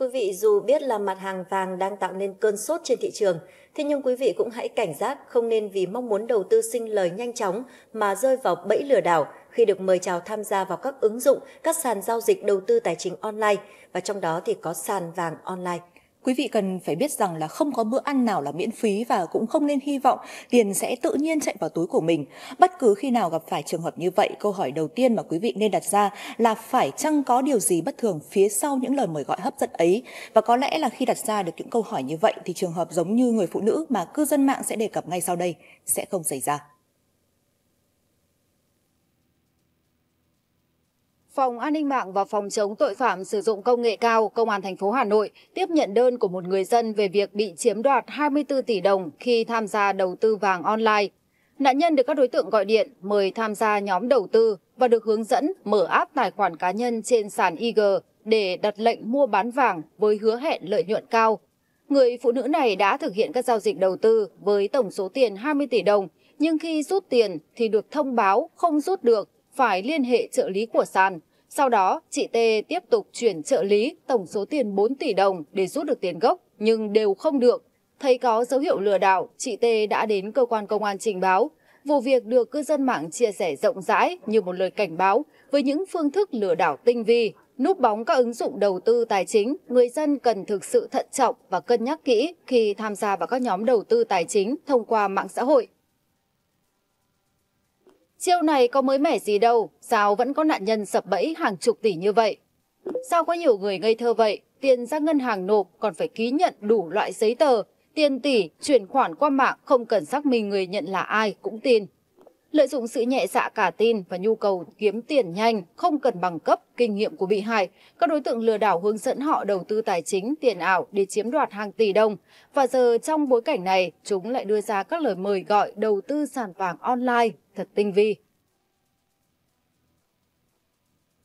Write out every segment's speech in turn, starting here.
quý vị, dù biết là mặt hàng vàng đang tạo nên cơn sốt trên thị trường, thế nhưng quý vị cũng hãy cảnh giác không nên vì mong muốn đầu tư sinh lời nhanh chóng mà rơi vào bẫy lừa đảo khi được mời chào tham gia vào các ứng dụng, các sàn giao dịch đầu tư tài chính online và trong đó thì có sàn vàng online. Quý vị cần phải biết rằng là không có bữa ăn nào là miễn phí và cũng không nên hy vọng tiền sẽ tự nhiên chạy vào túi của mình. Bất cứ khi nào gặp phải trường hợp như vậy, câu hỏi đầu tiên mà quý vị nên đặt ra là phải chăng có điều gì bất thường phía sau những lời mời gọi hấp dẫn ấy? Và có lẽ là khi đặt ra được những câu hỏi như vậy thì trường hợp giống như người phụ nữ mà cư dân mạng sẽ đề cập ngay sau đây sẽ không xảy ra. Phòng An ninh mạng và Phòng chống tội phạm sử dụng công nghệ cao Công an thành phố Hà Nội tiếp nhận đơn của một người dân về việc bị chiếm đoạt 24 tỷ đồng khi tham gia đầu tư vàng online. Nạn nhân được các đối tượng gọi điện mời tham gia nhóm đầu tư và được hướng dẫn mở app tài khoản cá nhân trên sàn IG để đặt lệnh mua bán vàng với hứa hẹn lợi nhuận cao. Người phụ nữ này đã thực hiện các giao dịch đầu tư với tổng số tiền 20 tỷ đồng, nhưng khi rút tiền thì được thông báo không rút được phải liên hệ trợ lý của sàn. Sau đó, chị T tiếp tục chuyển trợ lý tổng số tiền 4 tỷ đồng để rút được tiền gốc, nhưng đều không được. Thấy có dấu hiệu lừa đảo, chị T đã đến cơ quan công an trình báo. Vụ việc được cư dân mạng chia sẻ rộng rãi như một lời cảnh báo với những phương thức lừa đảo tinh vi. Núp bóng các ứng dụng đầu tư tài chính, người dân cần thực sự thận trọng và cân nhắc kỹ khi tham gia vào các nhóm đầu tư tài chính thông qua mạng xã hội. Chiêu này có mới mẻ gì đâu, sao vẫn có nạn nhân sập bẫy hàng chục tỷ như vậy? Sao có nhiều người ngây thơ vậy, tiền ra ngân hàng nộp còn phải ký nhận đủ loại giấy tờ, tiền tỷ, chuyển khoản qua mạng không cần xác minh người nhận là ai cũng tin. Lợi dụng sự nhẹ dạ cả tin và nhu cầu kiếm tiền nhanh, không cần bằng cấp, kinh nghiệm của bị hại, các đối tượng lừa đảo hướng dẫn họ đầu tư tài chính, tiền ảo để chiếm đoạt hàng tỷ đồng. Và giờ trong bối cảnh này, chúng lại đưa ra các lời mời gọi đầu tư sàn vàng online thật tinh vi.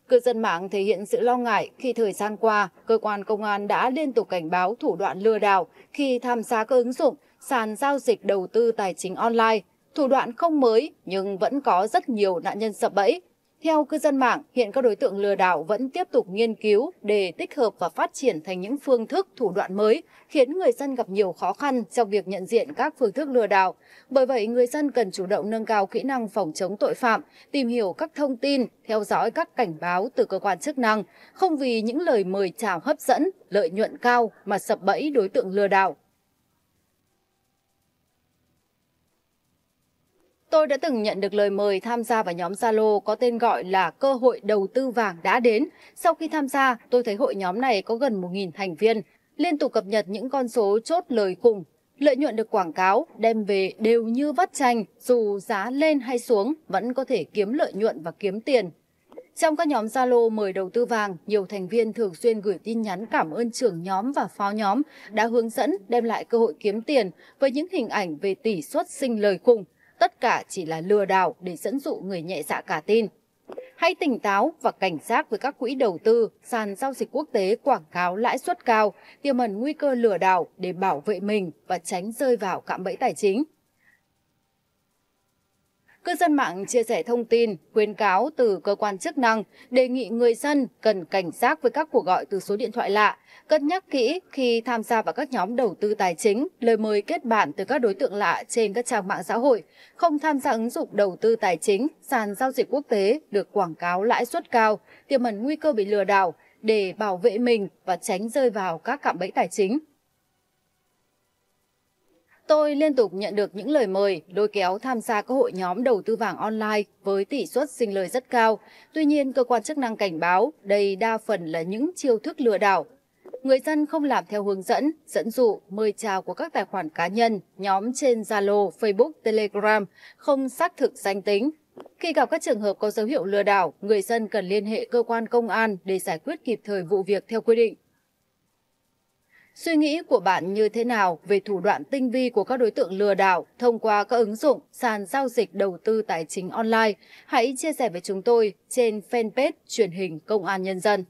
Cư dân mạng thể hiện sự lo ngại khi thời gian qua, cơ quan công an đã liên tục cảnh báo thủ đoạn lừa đảo khi tham gia các ứng dụng sàn giao dịch đầu tư tài chính online Thủ đoạn không mới nhưng vẫn có rất nhiều nạn nhân sập bẫy. Theo cư dân mạng, hiện các đối tượng lừa đảo vẫn tiếp tục nghiên cứu để tích hợp và phát triển thành những phương thức thủ đoạn mới, khiến người dân gặp nhiều khó khăn trong việc nhận diện các phương thức lừa đảo. Bởi vậy, người dân cần chủ động nâng cao kỹ năng phòng chống tội phạm, tìm hiểu các thông tin, theo dõi các cảnh báo từ cơ quan chức năng, không vì những lời mời chào hấp dẫn, lợi nhuận cao mà sập bẫy đối tượng lừa đảo. tôi đã từng nhận được lời mời tham gia vào nhóm Zalo có tên gọi là Cơ hội đầu tư vàng đã đến. Sau khi tham gia, tôi thấy hội nhóm này có gần 1.000 thành viên, liên tục cập nhật những con số chốt lời khủng, Lợi nhuận được quảng cáo đem về đều như vắt chanh, dù giá lên hay xuống vẫn có thể kiếm lợi nhuận và kiếm tiền. Trong các nhóm Zalo mời đầu tư vàng, nhiều thành viên thường xuyên gửi tin nhắn cảm ơn trưởng nhóm và phó nhóm đã hướng dẫn đem lại cơ hội kiếm tiền với những hình ảnh về tỷ suất sinh lời khủng tất cả chỉ là lừa đảo để dẫn dụ người nhẹ dạ cả tin. Hãy tỉnh táo và cảnh giác với các quỹ đầu tư, sàn giao dịch quốc tế quảng cáo lãi suất cao, tiềm ẩn nguy cơ lừa đảo để bảo vệ mình và tránh rơi vào cạm bẫy tài chính. Cư dân mạng chia sẻ thông tin, khuyến cáo từ cơ quan chức năng, đề nghị người dân cần cảnh giác với các cuộc gọi từ số điện thoại lạ, cân nhắc kỹ khi tham gia vào các nhóm đầu tư tài chính, lời mời kết bạn từ các đối tượng lạ trên các trang mạng xã hội, không tham gia ứng dụng đầu tư tài chính, sàn giao dịch quốc tế được quảng cáo lãi suất cao, tiềm ẩn nguy cơ bị lừa đảo để bảo vệ mình và tránh rơi vào các cạm bẫy tài chính tôi liên tục nhận được những lời mời lôi kéo tham gia các hội nhóm đầu tư vàng online với tỷ suất sinh lời rất cao. Tuy nhiên, cơ quan chức năng cảnh báo đây đa phần là những chiêu thức lừa đảo. Người dân không làm theo hướng dẫn, dẫn dụ, mời chào của các tài khoản cá nhân, nhóm trên Zalo, Facebook, Telegram, không xác thực danh tính. Khi gặp các trường hợp có dấu hiệu lừa đảo, người dân cần liên hệ cơ quan công an để giải quyết kịp thời vụ việc theo quy định. Suy nghĩ của bạn như thế nào về thủ đoạn tinh vi của các đối tượng lừa đảo thông qua các ứng dụng sàn giao dịch đầu tư tài chính online? Hãy chia sẻ với chúng tôi trên fanpage truyền hình Công an Nhân dân.